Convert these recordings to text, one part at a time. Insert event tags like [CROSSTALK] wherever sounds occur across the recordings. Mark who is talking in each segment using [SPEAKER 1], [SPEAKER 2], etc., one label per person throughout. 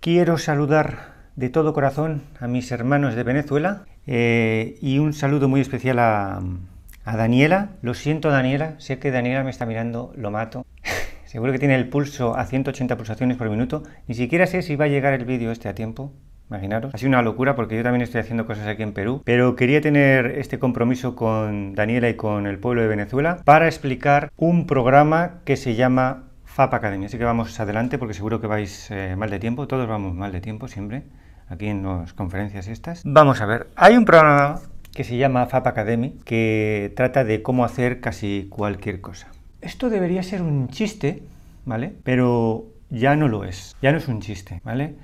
[SPEAKER 1] Quiero saludar de todo corazón a mis hermanos de Venezuela eh, y un saludo muy especial a, a Daniela. Lo siento Daniela, sé que Daniela me está mirando, lo mato. [LAUGHS] Seguro que tiene el pulso a 180 pulsaciones por minuto. Ni siquiera sé si va a llegar el vídeo este a tiempo. Imaginaros. Ha sido una locura porque yo también estoy haciendo cosas aquí en Perú. Pero quería tener este compromiso con Daniela y con el pueblo de Venezuela para explicar un programa que se llama FAP Academy. Así que vamos adelante porque seguro que vais eh, mal de tiempo. Todos vamos mal de tiempo siempre, aquí en las conferencias estas. Vamos a ver, hay un programa que se llama FAP Academy que trata de cómo hacer casi cualquier cosa. Esto debería ser un chiste, ¿vale? Pero ya no lo es. Ya no es un chiste, ¿vale?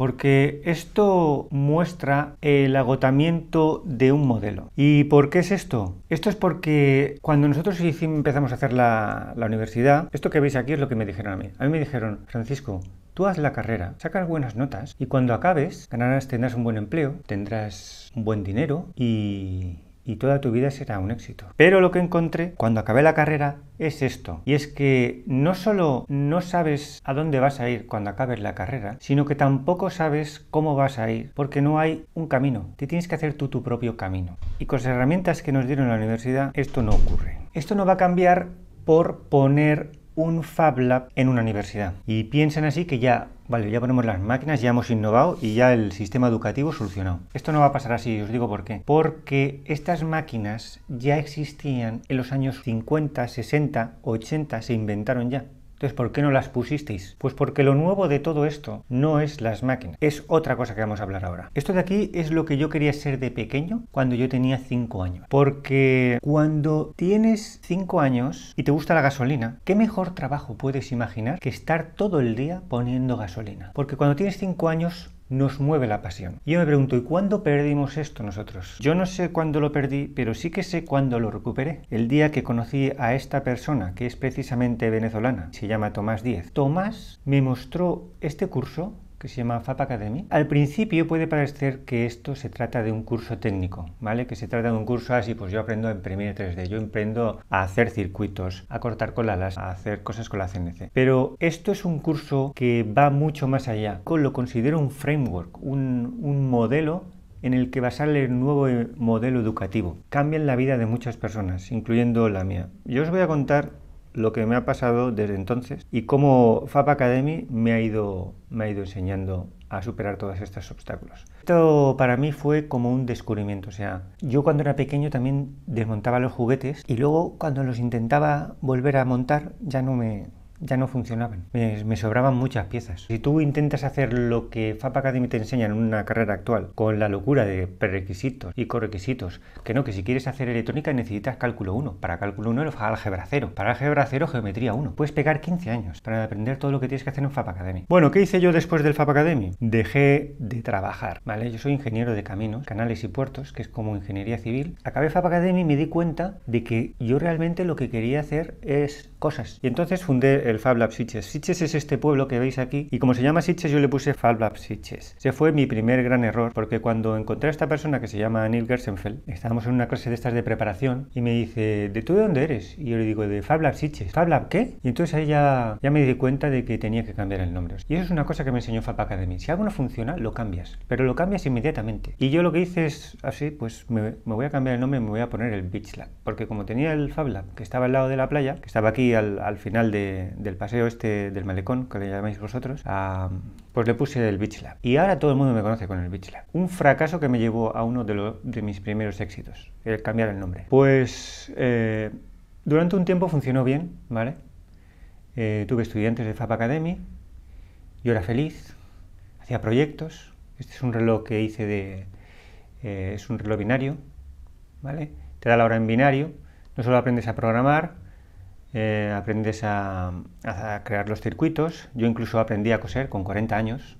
[SPEAKER 1] porque esto muestra el agotamiento de un modelo. ¿Y por qué es esto? Esto es porque cuando nosotros empezamos a hacer la, universidad, esto que veis aquí es lo que me dijeron a mí. A mí me dijeron, Francisco, Tú haz la carrera, sacas buenas notas y cuando acabes ganarás, tendrás un buen empleo, tendrás un buen dinero y y toda tu vida será un éxito. Pero lo que encontré cuando acabé la carrera es esto, y es que no solo no sabes a dónde vas a ir cuando acabes la carrera, sino que tampoco sabes cómo vas a ir, porque no hay un camino, te tienes que hacer tú tu propio camino. Y con las herramientas que nos dieron la universidad, esto no ocurre. Esto no va a cambiar por poner un Fab Lab en una universidad. Y piensan así que ya, vale, ya ponemos las máquinas, ya hemos innovado y ya el sistema educativo solucionado. Esto no va a pasar así, os digo por qué. Porque estas máquinas ya existían en los años 50, 60, 80, se inventaron ya. Entonces, ¿por qué no las pusisteis? Pues porque lo nuevo de todo esto no es las máquinas, es otra cosa que vamos a hablar ahora. Esto de aquí es lo que yo quería ser de pequeño cuando yo tenía 5 años. Porque cuando tienes 5 años y te gusta la gasolina, ¿qué mejor trabajo puedes imaginar que estar todo el día poniendo gasolina? Porque cuando tienes 5 años nos mueve la pasión. yo me pregunto, ¿y cuándo perdimos esto nosotros? Yo no sé cuándo lo perdí, pero sí que sé cuándo lo recuperé. El día que conocí a esta persona, que es precisamente venezolana, se llama Tomás Díez. Tomás me mostró este curso que se llama FAP Academy. Al principio puede parecer que esto se trata de un curso técnico, ¿vale? Que se trata de un curso así, pues yo aprendo a imprimir 3D, yo emprendo a hacer circuitos, a cortar con alas, a hacer cosas con la CNC. Pero esto es un curso que va mucho más allá. Lo considero un framework, un, un modelo en el que basar el nuevo modelo educativo. Cambian la vida de muchas personas, incluyendo la mía. Yo os voy a contar lo que me ha pasado desde entonces y cómo FAP Academy me ha ido, me ha ido enseñando a superar todos estos obstáculos. Esto para mí fue como un descubrimiento, o sea, yo cuando era pequeño también desmontaba los juguetes y luego cuando los intentaba volver a montar ya no me, ya no funcionaban. Me, sobraban muchas piezas. Si tú intentas hacer lo que FAP Academy te enseña en una carrera actual, con la locura de prerequisitos y correquisitos, que no, que si quieres hacer electrónica necesitas cálculo 1. Para cálculo 1 álgebra 0. Para álgebra 0 geometría 1. Puedes pegar 15 años para aprender todo lo que tienes que hacer en FAP Academy. Bueno, ¿qué hice yo después del FAP Academy? Dejé de trabajar, ¿vale? Yo soy ingeniero de caminos, canales y puertos, que es como ingeniería civil. Acabé FAP Academy y me di cuenta de que yo realmente lo que quería hacer es cosas. Y entonces fundé el Fab Lab Sitges. Sitges es este pueblo que veis aquí y como se llama Sitges yo le puse Fab Lab Sitges. Se fue mi primer gran error porque cuando encontré a esta persona que se llama Neil Gersenfeld, estábamos en una clase de estas de preparación y me dice, ¿de tú de dónde eres? Y yo le digo, de Fab Lab Sitges. ¿Fab Lab qué? Y entonces ahí ya, me di cuenta de que tenía que cambiar el nombre. Y eso es una cosa que me enseñó Fab Academy. Si algo no funciona, lo cambias, pero lo cambias inmediatamente. Y yo lo que hice es así, pues me, voy a cambiar el nombre y me voy a poner el Beach Porque como tenía el FabLab que estaba al lado de la playa, que estaba aquí al final de, del paseo este del malecón, que le llamáis vosotros, pues le puse el Beach Lab. Y ahora todo el mundo me conoce con el Beach Lab. Un fracaso que me llevó a uno de, mis primeros éxitos, el cambiar el nombre. Pues eh, durante un tiempo funcionó bien, ¿vale? Eh, tuve estudiantes de FAP Academy, yo era feliz, hacía proyectos. Este es un reloj que hice de... Eh, es un reloj binario, ¿vale? Te da la hora en binario. No solo aprendes a programar, eh, aprendes a, crear los circuitos. Yo incluso aprendí a coser con 40 años.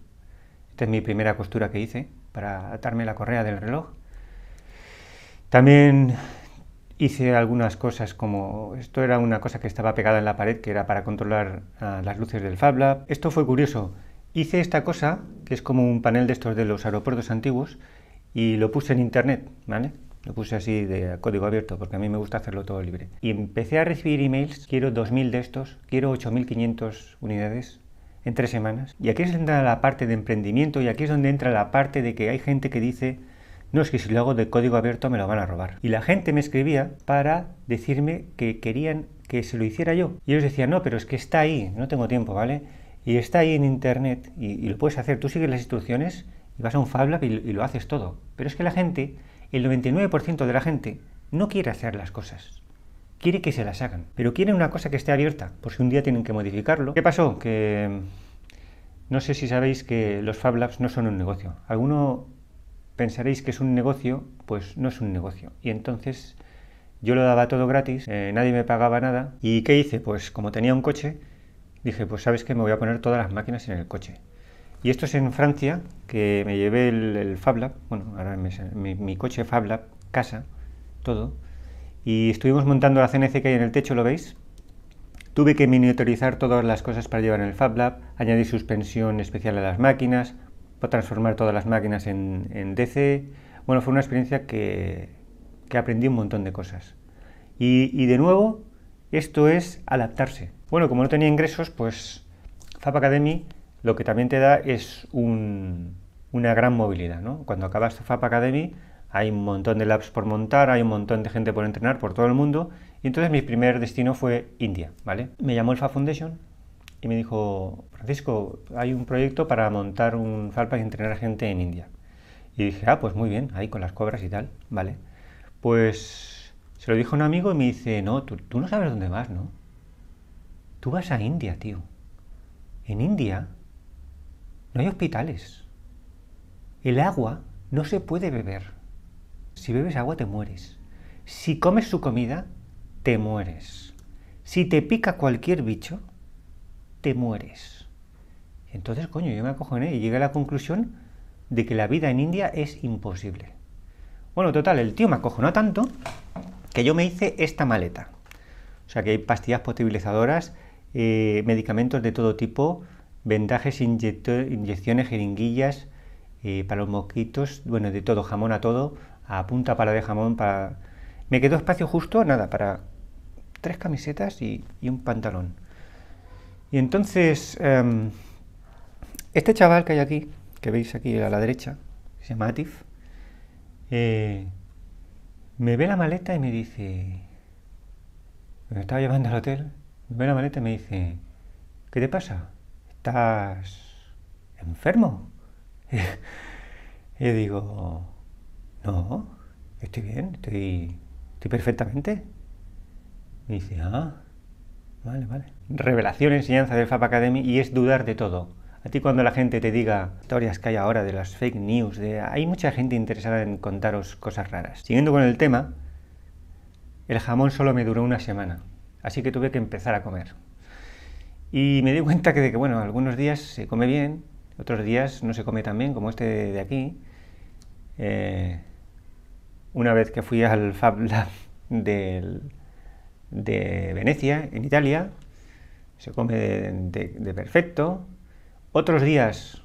[SPEAKER 1] Esta es mi primera costura que hice para atarme la correa del reloj. También hice algunas cosas como esto era una cosa que estaba pegada en la pared que era para controlar ah, las luces del FabLab. Esto fue curioso. Hice esta cosa que es como un panel de estos de los aeropuertos antiguos y lo puse en internet, ¿vale? Lo puse así de código abierto porque a mí me gusta hacerlo todo libre. Y empecé a recibir emails, quiero 2.000 de estos, quiero 8.500 unidades en tres semanas. Y aquí es donde entra la parte de emprendimiento y aquí es donde entra la parte de que hay gente que dice, no es que si lo hago de código abierto me lo van a robar. Y la gente me escribía para decirme que querían que se lo hiciera yo. Y ellos decían, no, pero es que está ahí, no tengo tiempo, ¿vale? Y está ahí en internet y, lo puedes hacer, tú sigues las instrucciones y vas a un Fab Lab y lo haces todo. Pero es que la gente el 99% de la gente no quiere hacer las cosas. Quiere que se las hagan, pero quiere una cosa que esté abierta, por si un día tienen que modificarlo. ¿Qué pasó? Que mm, no sé si sabéis que los Fab Labs no son un negocio. Alguno pensaréis que es un negocio, pues no es un negocio. Y entonces yo lo daba todo gratis, eh, nadie me pagaba nada. ¿Y qué hice? Pues como tenía un coche, dije, pues sabes que me voy a poner todas las máquinas en el coche. Y esto es en Francia, que me llevé el, el FabLab, bueno, ahora mi, coche FabLab, casa, todo, y estuvimos montando la CNC que hay en el techo, ¿lo veis? Tuve que miniaturizar todas las cosas para llevar en el FabLab, añadir suspensión especial a las máquinas, transformar todas las máquinas en, en DC. Bueno, fue una experiencia que, aprendí un montón de cosas. Y, y de nuevo, esto es adaptarse. Bueno, como no tenía ingresos, pues Fab Academy lo que también te da es una gran movilidad. ¿no? Cuando acabas FAP Academy hay un montón de labs por montar, hay un montón de gente por entrenar por todo el mundo. Y entonces mi primer destino fue India. ¿vale? Me llamó el FAP Foundation y me dijo, Francisco, hay un proyecto para montar un FAP para entrenar a gente en India. Y dije, ah, pues muy bien, ahí con las cobras y tal, ¿vale? Pues se lo dijo un amigo y me dice, no, tú no sabes dónde vas, ¿no? Tú vas a India, tío. En India no hay hospitales. El agua no se puede beber. Si bebes agua te mueres. Si comes su comida, te mueres. Si te pica cualquier bicho, te mueres. Entonces, coño, yo me acojoné y llegué a la conclusión de que la vida en India es imposible. Bueno, total, el tío me acojonó tanto que yo me hice esta maleta. O sea que hay pastillas potabilizadoras, eh, medicamentos de todo tipo, vendajes, inyecciones, jeringuillas eh, para los mosquitos, bueno, de todo, jamón a todo, a punta para de jamón, para... Me quedó espacio justo, nada, para tres camisetas y, un pantalón. Y entonces, em, este chaval que hay aquí, que veis aquí a la derecha, se llama Atif, eh, me ve la maleta y me dice, me estaba llevando al hotel, me ve la maleta y me dice, ¿qué te pasa? ¿estás enfermo? y digo, no, estoy bien, estoy, perfectamente. Y dice, ah, vale, vale. Revelación, enseñanza del FAP Academy y es dudar de todo. A ti cuando la gente te diga historias que hay ahora de las fake news, hay mucha gente interesada en contaros cosas raras. Siguiendo con el tema, el jamón solo me duró una semana, así que tuve que empezar a comer. Y me di cuenta que, de bueno, algunos días se come bien, otros días no se come tan bien, como este de aquí. Eh, una vez que fui al Fab Lab de Venecia, en Italia, se come de perfecto. Otros días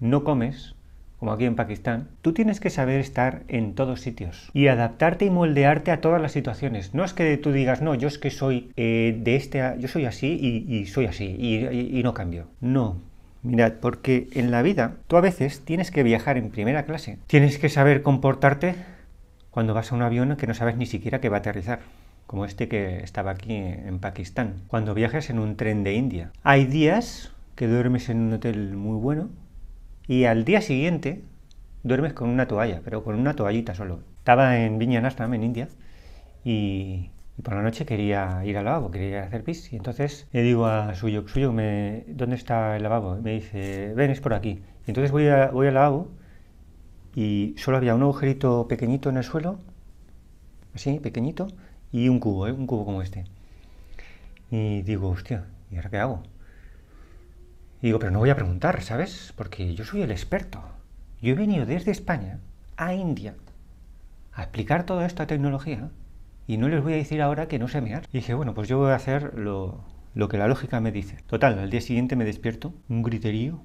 [SPEAKER 1] no comes, como aquí en Pakistán, tú tienes que saber estar en todos sitios y adaptarte y moldearte a todas las situaciones. No es que tú digas, no, yo es que soy eh, de este, yo soy así y, soy así y, y no cambio. No, Mirad, porque en la vida tú a veces tienes que viajar en primera clase. Tienes que saber comportarte cuando vas a un avión que no sabes ni siquiera que va a aterrizar, como este que estaba aquí en Pakistán. Cuando viajas en un tren de India. Hay días que duermes en un hotel muy bueno y al día siguiente duermes con una toalla, pero con una toallita solo. Estaba en Viñanastam, en India, y, por la noche quería ir al lavabo, quería ir a hacer pis. Y entonces le digo a suyo Suyok, me, ¿dónde está el lavabo? Y me dice, ven, es por aquí. Y entonces voy, a, voy al lavabo y solo había un agujerito pequeñito en el suelo, así, pequeñito, y un cubo, ¿eh? un cubo como este. Y digo, hostia, ¿y ahora qué hago? Y digo, pero no voy a preguntar, ¿sabes? Porque yo soy el experto. Yo he venido desde España a India a explicar toda esta tecnología y no les voy a decir ahora que no se mear. Y dije, bueno, pues yo voy a hacer lo, que la lógica me dice. Total, al día siguiente me despierto, un griterío.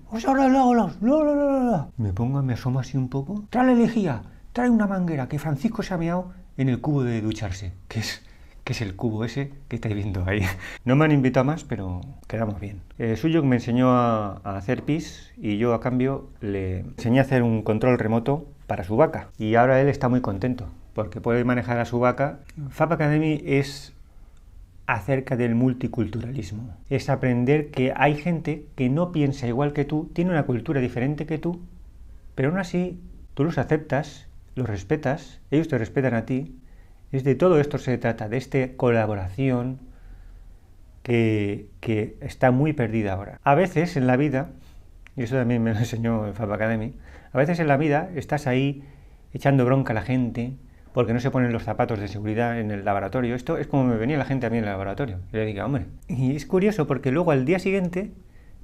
[SPEAKER 1] Me pongo, me asomo así un poco. Trae la lejía, trae una manguera que Francisco se ha meado en el cubo de ducharse, que es que es el cubo ese que estáis viendo ahí. No me han invitado más, pero quedamos bien. Eh, Suyo me enseñó a, hacer pis y yo a cambio le enseñé a hacer un control remoto para su vaca. Y ahora él está muy contento porque puede manejar a su vaca. FAP Academy es acerca del multiculturalismo. Es aprender que hay gente que no piensa igual que tú, tiene una cultura diferente que tú, pero aún así tú los aceptas, los respetas, ellos te respetan a ti es de todo esto se trata, de esta colaboración que, está muy perdida ahora. A veces en la vida, y eso también me lo enseñó Fab Academy, a veces en la vida estás ahí echando bronca a la gente porque no se ponen los zapatos de seguridad en el laboratorio. Esto es como me venía la gente a mí en el laboratorio. Yo le dije, hombre. Y es curioso porque luego al día siguiente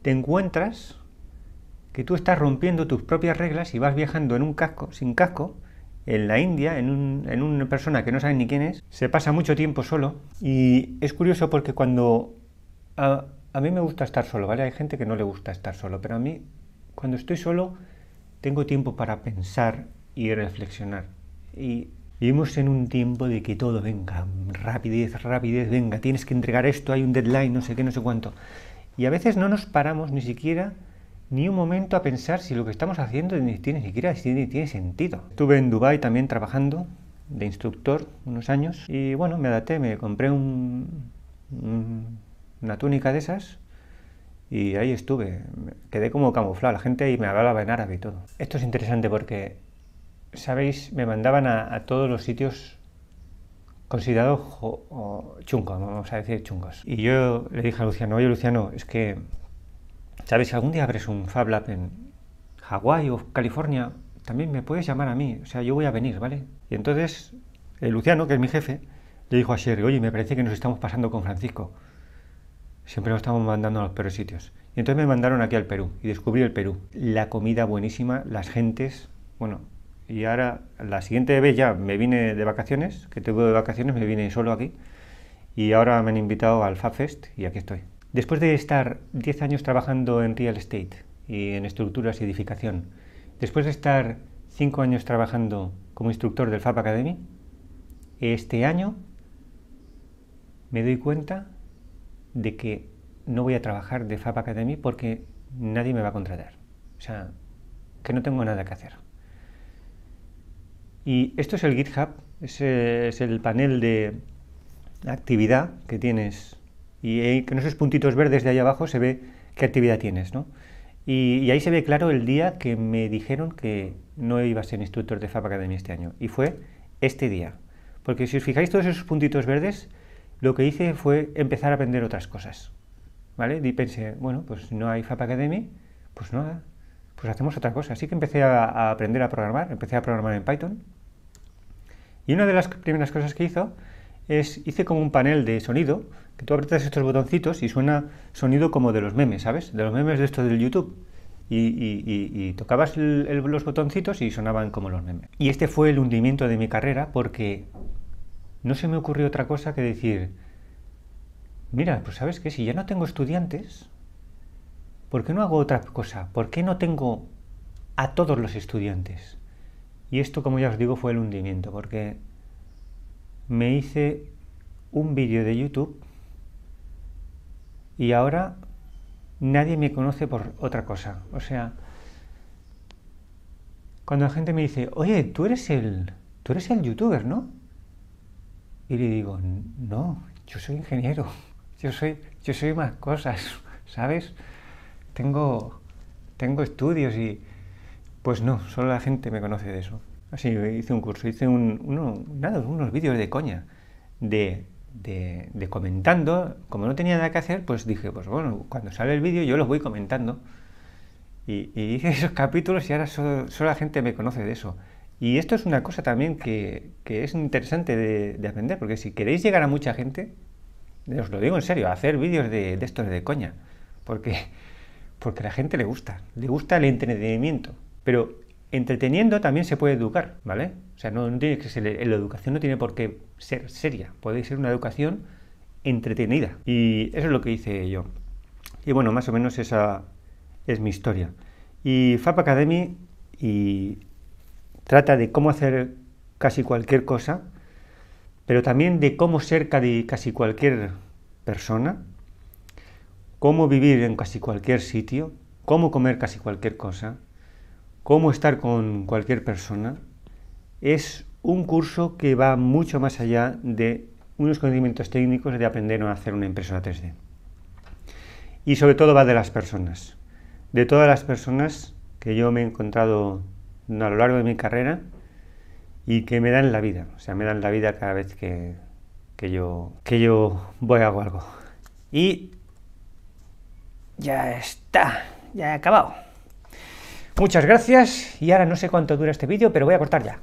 [SPEAKER 1] te encuentras que tú estás rompiendo tus propias reglas y vas viajando en un casco, sin casco, en la India, en, una persona que no sabe ni quién es, se pasa mucho tiempo solo y es curioso porque cuando... A, a mí me gusta estar solo, ¿vale? Hay gente que no le gusta estar solo, pero a mí cuando estoy solo tengo tiempo para pensar y reflexionar. Y vivimos en un tiempo de que todo venga, rapidez, rapidez, venga, tienes que entregar esto, hay un deadline, no sé qué, no sé cuánto. Y a veces no nos paramos ni siquiera ni un momento a pensar si lo que estamos haciendo ni tiene ni siquiera tiene, tiene sentido. Estuve en Dubai también trabajando de instructor unos años y bueno, me adapté, me compré un, una túnica de esas y ahí estuve. Quedé como camuflado, la gente y me hablaba en árabe y todo. Esto es interesante porque, sabéis, me mandaban a, a todos los sitios considerados chungos, vamos a decir chungos. Y yo le dije a Luciano, oye Luciano, es que Sabes, si algún día abres un Fab Lab en Hawái o California, también me puedes llamar a mí, o sea, yo voy a venir, ¿vale? Y entonces, el Luciano, que es mi jefe, le dijo a Sherry, oye, me parece que nos estamos pasando con Francisco. Siempre nos estamos mandando a los peores sitios. Y entonces me mandaron aquí al Perú y descubrí el Perú. La comida buenísima, las gentes, bueno, y ahora la siguiente vez ya me vine de vacaciones, que tengo de vacaciones, me vine solo aquí. Y ahora me han invitado al Fest y aquí estoy. Después de estar 10 años trabajando en real estate y en estructuras y edificación, después de estar 5 años trabajando como instructor del FAP Academy, este año me doy cuenta de que no voy a trabajar de FAP Academy porque nadie me va a contratar. O sea, que no tengo nada que hacer. Y esto es el GitHub, es, es el panel de actividad que tienes y en eh, esos puntitos verdes de ahí abajo se ve qué actividad tienes, ¿no? Y, ahí se ve claro el día que me dijeron que no iba a ser instructor de FAP Academy este año. Y fue este día. Porque si os fijáis todos esos puntitos verdes, lo que hice fue empezar a aprender otras cosas. ¿Vale? Y pensé, bueno, pues no hay FAP Academy, pues nada, pues hacemos otra cosa. Así que empecé a aprender a programar, empecé a programar en Python. Y una de las primeras cosas que hizo hice como un panel de sonido, que tú apretas estos botoncitos y suena sonido como de los memes, ¿sabes? De los memes de esto del YouTube. Y, tocabas los botoncitos y sonaban como los memes. Y este fue el hundimiento de mi carrera porque no se me ocurrió otra cosa que decir, mira, pues sabes que si ya no tengo estudiantes, ¿por qué no hago otra cosa? ¿Por qué no tengo a todos los estudiantes? Y esto, como ya os digo, fue el hundimiento, porque me hice un vídeo de YouTube y ahora nadie me conoce por otra cosa. O sea, cuando la gente me dice, oye, tú eres el, tú eres el youtuber, ¿no? Y le digo, no, yo soy ingeniero, [LAUGHS] yo soy, yo soy más cosas, [LAUGHS] ¿sabes? Tengo, tengo estudios y pues no, solo la gente me conoce de eso hice un curso, hice un, unos vídeos de coña, de, comentando. Como no tenía nada que hacer, pues dije, pues bueno, cuando sale el vídeo yo los voy comentando. Y, hice [LAUGHS] esos capítulos y ahora solo, la gente me conoce de eso. Y esto es una cosa también que, es interesante de, aprender, porque si queréis llegar a mucha gente, os lo digo en serio, hacer vídeos de, de estos de coña, porque, porque a la gente le gusta, le gusta el entretenimiento. Pero Entreteniendo también se puede educar, ¿vale? O sea, no, que ser, la educación no tiene por qué ser seria, puede ser una educación entretenida. Y eso es lo que hice yo. Y bueno, más o menos esa es mi historia. Y FAP Academy trata de cómo hacer casi cualquier cosa, pero también de cómo ser casi cualquier persona, cómo vivir en casi cualquier sitio, cómo comer casi cualquier cosa, Cómo estar con cualquier persona es un curso que va mucho más allá de unos conocimientos técnicos de aprender a hacer una impresora 3D. Y sobre todo va de las personas. De todas las personas que yo me he encontrado a lo largo de mi carrera y que me dan la vida. O sea, me dan la vida cada vez que, yo, que yo voy a hago algo. Y ya está, ya he acabado. Muchas gracias y ahora no sé cuánto dura este vídeo, pero voy a cortar ya.